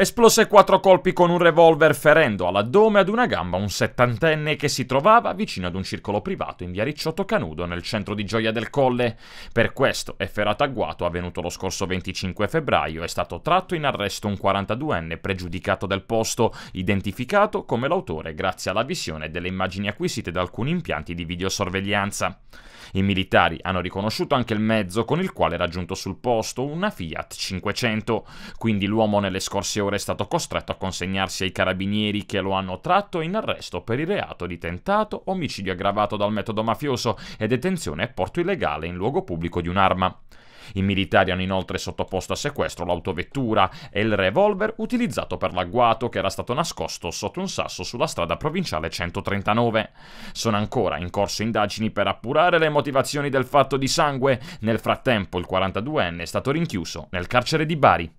Esplose quattro colpi con un revolver ferendo all'addome ad una gamba un settantenne che si trovava vicino ad un circolo privato in via Ricciotto Canudo nel centro di Gioia del Colle. Per questo efferato agguato avvenuto lo scorso 25 febbraio è stato tratto in arresto un 42enne pregiudicato del posto, identificato come l'autore grazie alla visione delle immagini acquisite da alcuni impianti di videosorveglianza. I militari hanno riconosciuto anche il mezzo con il quale è raggiunto sul posto, una Fiat 500, quindi l'uomo nelle scorse ore Mauro è stato costretto a consegnarsi ai carabinieri che lo hanno tratto in arresto per il reato di tentato, omicidio aggravato dal metodo mafioso e detenzione e porto illegale in luogo pubblico di un'arma. I militari hanno inoltre sottoposto a sequestro l'autovettura e il revolver utilizzato per l'agguato che era stato nascosto sotto un sasso sulla strada provinciale 139. Sono ancora in corso indagini per appurare le motivazioni del fatto di sangue. Nel frattempo il 42enne è stato rinchiuso nel carcere di Bari.